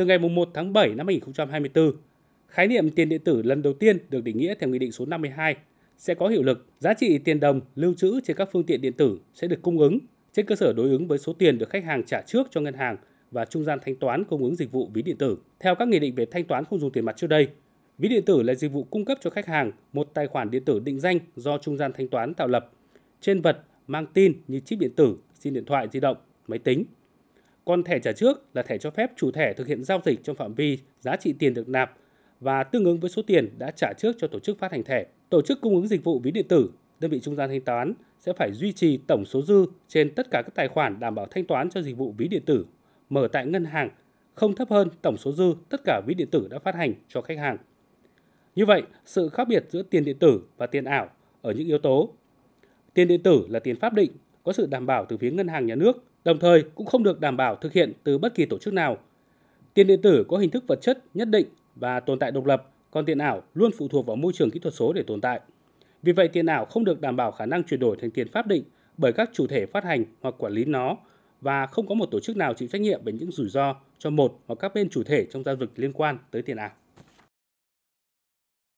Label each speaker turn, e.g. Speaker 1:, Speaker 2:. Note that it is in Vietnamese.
Speaker 1: từ ngày 1 tháng 7 năm 2024. Khái niệm tiền điện tử lần đầu tiên được định nghĩa theo Nghị định số 52 sẽ có hiệu lực. Giá trị tiền đồng lưu trữ trên các phương tiện điện tử sẽ được cung ứng trên cơ sở đối ứng với số tiền được khách hàng trả trước cho ngân hàng và trung gian thanh toán cung ứng dịch vụ ví điện tử. Theo các nghị định về thanh toán không dùng tiền mặt trước đây, ví điện tử là dịch vụ cung cấp cho khách hàng một tài khoản điện tử định danh do trung gian thanh toán tạo lập trên vật mang tin như chip điện tử, sim điện thoại di động, máy tính còn thẻ trả trước là thẻ cho phép chủ thẻ thực hiện giao dịch trong phạm vi giá trị tiền được nạp và tương ứng với số tiền đã trả trước cho tổ chức phát hành thẻ. Tổ chức cung ứng dịch vụ ví điện tử, đơn vị trung gian thanh toán sẽ phải duy trì tổng số dư trên tất cả các tài khoản đảm bảo thanh toán cho dịch vụ ví điện tử mở tại ngân hàng không thấp hơn tổng số dư tất cả ví điện tử đã phát hành cho khách hàng. Như vậy, sự khác biệt giữa tiền điện tử và tiền ảo ở những yếu tố. Tiền điện tử là tiền pháp định có sự đảm bảo từ phía ngân hàng nhà nước, đồng thời cũng không được đảm bảo thực hiện từ bất kỳ tổ chức nào. Tiền điện tử có hình thức vật chất nhất định và tồn tại độc lập, còn tiền ảo luôn phụ thuộc vào môi trường kỹ thuật số để tồn tại. Vì vậy tiền ảo không được đảm bảo khả năng chuyển đổi thành tiền pháp định bởi các chủ thể phát hành hoặc quản lý nó và không có một tổ chức nào chịu trách nhiệm về những rủi ro cho một hoặc các bên chủ thể trong giao dịch liên quan tới tiền ảo.